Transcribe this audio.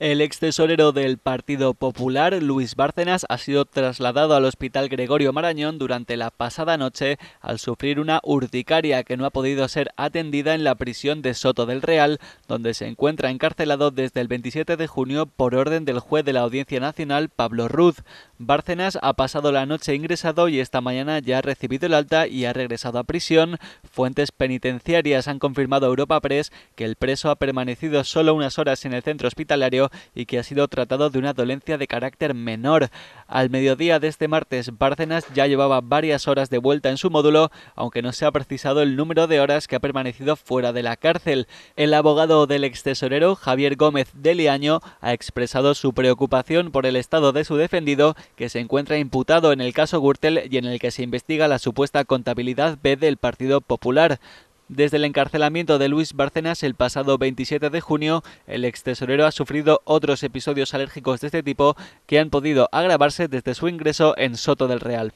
El ex tesorero del Partido Popular, Luis Bárcenas, ha sido trasladado al Hospital Gregorio Marañón durante la pasada noche al sufrir una urticaria que no ha podido ser atendida en la prisión de Soto del Real, donde se encuentra encarcelado desde el 27 de junio por orden del juez de la Audiencia Nacional, Pablo Ruz. Bárcenas ha pasado la noche ingresado y esta mañana ya ha recibido el alta y ha regresado a prisión. Fuentes penitenciarias han confirmado a Europa Press que el preso ha permanecido solo unas horas en el centro hospitalario y que ha sido tratado de una dolencia de carácter menor. Al mediodía de este martes, Bárcenas ya llevaba varias horas de vuelta en su módulo, aunque no se ha precisado el número de horas que ha permanecido fuera de la cárcel. El abogado del extesorero, Javier Gómez de Liaño, ha expresado su preocupación por el estado de su defendido, que se encuentra imputado en el caso Gürtel y en el que se investiga la supuesta contabilidad B del Partido Popular. Desde el encarcelamiento de Luis Barcenas el pasado 27 de junio, el ex tesorero ha sufrido otros episodios alérgicos de este tipo que han podido agravarse desde su ingreso en Soto del Real.